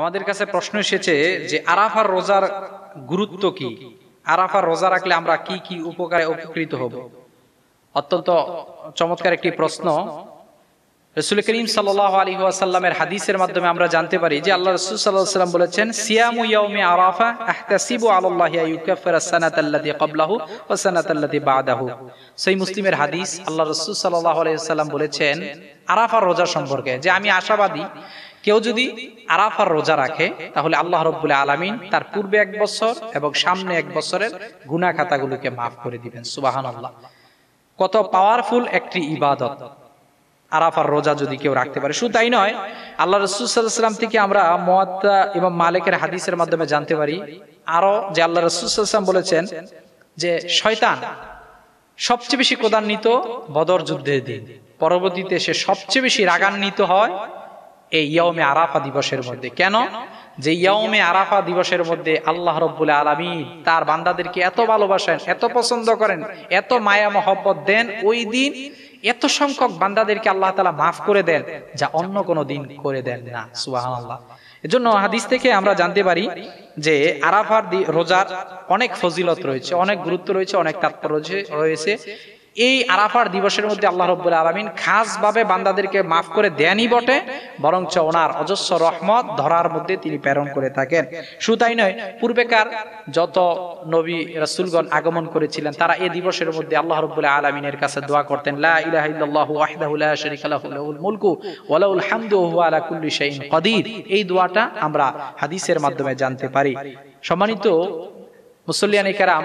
আমাদের কাছে প্রশ্ন এসেছে যে আরাফার রোজার গুরুত্ব কি আরাফার রোজা রাখলে আমরা কি কি উপকারে উপকৃত হব অত্যন্ত চমৎকার একটি প্রশ্ন রসুল করিম সাল্লাহ আলী আসাল্লামের হাদিসের মাধ্যমে আমরা জানতে পারি যে আল্লাহ রসুল সাল্লাহাম সাল্লাম বলেছেন সিয়ামু ইয়াউমি আরাফা আহতাসিবু আলাল্লাহি আইয়ুকাফির আস-সানাত ক্বাবলাহু ওয়া সানাত বাদাহু সেই মুসলিমের হাদিস আল্লাহ রসুল সাল্লাহ আলাইহি বলেছেন আরাফার রোজা সম্পর্কে যে আমি আশাবাদী কেউ যদি আরাফার রোজা রাখে তাহলে আল্লাহ রব্বুল আলমিন তার পূর্বে এক বছর এবং সামনে এক বছরের গুনা খাতাগুলোকে মাফ করে দিবেন সুবাহান আল্লাহ কত পাওয়ারফুল একটি ইবাদত আরাফার রোজা যদি কেউ রাখতে পারে শুধু তাই নয় আল্লাহ রসুলাম থেকে আমরা মোয়াত্তা এবং মালিকের হাদিসের মাধ্যমে জানতে পারি আরো যে আল্লাহ রসুলাম বলেছেন যে শয়তান সবচেয়ে বেশি কোদান্বিত বদর যুদ্ধের দিন পরবর্তীতে সে সবচেয়ে বেশি রাগান্বিত হয় এই ইয়মে আরাফা দিবসের মধ্যে কেন যে ইয়মে আরাফা দিবসের মধ্যে আল্লাহ রব্বুল আলমী তার বান্দাদেরকে এত ভালোবাসেন এত পছন্দ করেন এত মায়া মহব্বত দেন ওই দিন এত সংখ্যক বান্দাদেরকে আল্লাহ তালা মাফ করে দেন যা অন্য কোনো দিন করে দেন না সুবাহ আল্লাহ এজন্য হাদিস থেকে আমরা জানতে পারি যে আরাফার রোজার অনেক ফজিলত রয়েছে অনেক গুরুত্ব রয়েছে অনেক তাৎপর্য রয়েছে এই আরাফার দিবসের মধ্যে আল্লাহ রব্বুল আলমিন খাসভাবে বান্দাদেরকে মাফ করে দেনই বটে বরঞ্চ ওনার অজস্র রহমত ধরার মধ্যে তিনি প্রেরণ করে থাকেন শুধু তাই নয় পূর্বেকার যত নবী রসুলগণ আগমন করেছিলেন তারা এই দিবসের মধ্যে আল্লাহ রব্বুল আলমিনের কাছে দোয়া করতেন এই দোয়াটা আমরা হাদিসের মাধ্যমে জানতে পারি সম্মানিত মুসল্লিয়ানি কারাম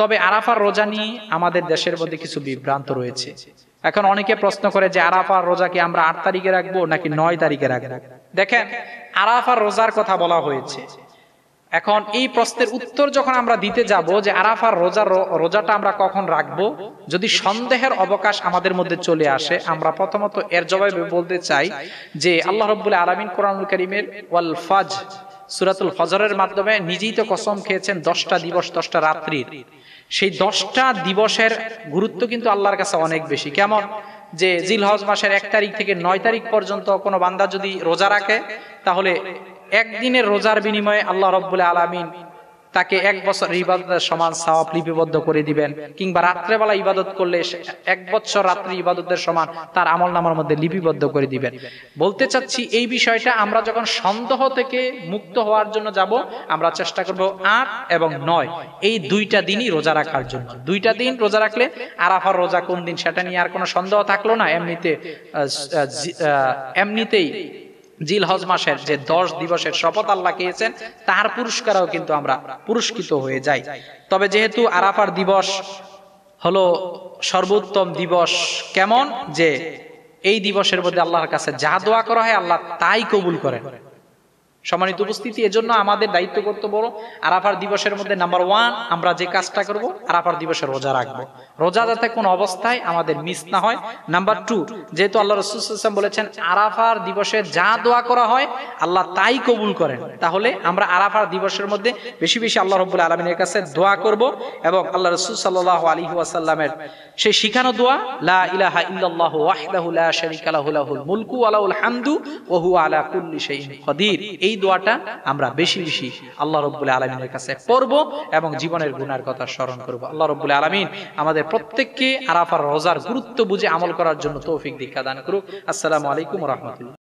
তবে আরাফার রোজা নিয়ে আমাদের দেশের মধ্যে কিছু বিভ্রান্ত রয়েছে এখন অনেকে প্রশ্ন করে যে আরাফার রোজা কি আমরা আট তারিখে রাখবো নাকি নয় তারিখে রাখবো দেখেন আরাফার রোজার কথা বলা হয়েছে এখন এই প্রশ্নের উত্তর যখন আমরা দিতে যাব যে আরাফার রোজার রোজাটা আমরা কখন রাখবো যদি সন্দেহের অবকাশ আমাদের মধ্যে চলে আসে আমরা প্রথমত এর জবাবে বলতে চাই যে আল্লাহ রব্বুল আলমিন কোরআনুল করিমের ওয়াল ফাজ সুরাতুল ফজরের মাধ্যমে নিজেই তো কসম খেয়েছেন দশটা দিবস দশটা রাত্রির সেই দশটা দিবসের গুরুত্ব কিন্তু আল্লাহর কাছে অনেক বেশি কেমন যে জিল হজ মাসের এক তারিখ থেকে নয় তারিখ পর্যন্ত কোনো বান্দা যদি রোজা রাখে তাহলে একদিনের রোজার বিনিময়ে আল্লাহ রব্বুল আলমিন তাকে এক বছর ইবাদতের সমান সাওয়াব লিপিবদ্ধ করে দিবেন কিংবা রাত্রেবেলা ইবাদত করলে এক বছর রাত্রি ইবাদতের সমান তার আমল নামার মধ্যে লিপিবদ্ধ করে দিবেন বলতে চাচ্ছি এই বিষয়টা আমরা যখন সন্দেহ থেকে মুক্ত হওয়ার জন্য যাব আমরা চেষ্টা করব আট এবং নয় এই দুইটা দিনই রোজা রাখার জন্য দুইটা দিন রোজা রাখলে আরাফার রোজা কোন দিন সেটা নিয়ে আর কোনো সন্দেহ থাকলো না এমনিতে এমনিতেই জিল হজ মাসের যে দশ দিবসের শপথ আল্লাহ খেয়েছেন তাহার পুরস্কারও কিন্তু আমরা পুরস্কৃত হয়ে যাই তবে যেহেতু আরাফার দিবস হলো সর্বোত্তম দিবস কেমন যে এই দিবসের মধ্যে আল্লাহর কাছে যা দোয়া করা হয় আল্লাহ তাই কবুল করেন সম্মানিত উপস্থিতি এজন্য আমাদের দায়িত্ব করতে বড় আরাফার দিবসের মধ্যে নাম্বার ওয়ান আমরা যে কাজটা করব আরাফার দিবসে রোজা রাখবো রোজা যাতে কোন অবস্থায় আমাদের মিস না হয় নাম্বার টু যেহেতু আল্লাহ রসুলাম বলেছেন আরাফার দিবসে যা দোয়া করা হয় আল্লাহ তাই কবুল করেন তাহলে আমরা আরাফার দিবসের মধ্যে বেশি বেশি আল্লাহ রব্বুল আলমিনের কাছে দোয়া করব এবং আল্লাহ রসুল সাল্লাহ আলী আসাল্লামের সেই শিখানো দোয়া লা ইলাহা মুলকু ওয়া লাহুল হামদু ওয়া এই দোয়াটা আমরা বেশি বেশি আল্লাহ রব্বুল আলমিনের কাছে পড়ব এবং জীবনের গুনার কথা স্মরণ করব আল্লাহ রব্বুল আলমিন আমাদের প্রত্যেককে আরাফার রোজার গুরুত্ব বুঝে আমল করার জন্য তৌফিক দীক্ষা দান করুক আসসালামু আলাইকুম রহমতুল্লাহ